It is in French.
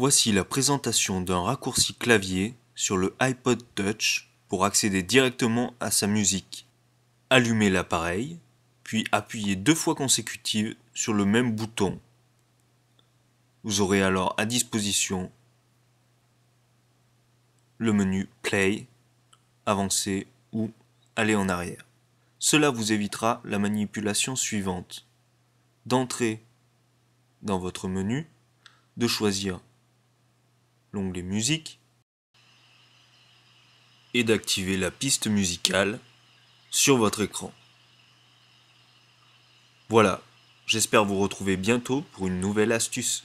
Voici la présentation d'un raccourci clavier sur le iPod Touch pour accéder directement à sa musique. Allumez l'appareil, puis appuyez deux fois consécutives sur le même bouton. Vous aurez alors à disposition le menu Play, Avancer ou Aller en arrière. Cela vous évitera la manipulation suivante. D'entrer dans votre menu, de choisir l'onglet musique et d'activer la piste musicale sur votre écran. Voilà, j'espère vous retrouver bientôt pour une nouvelle astuce.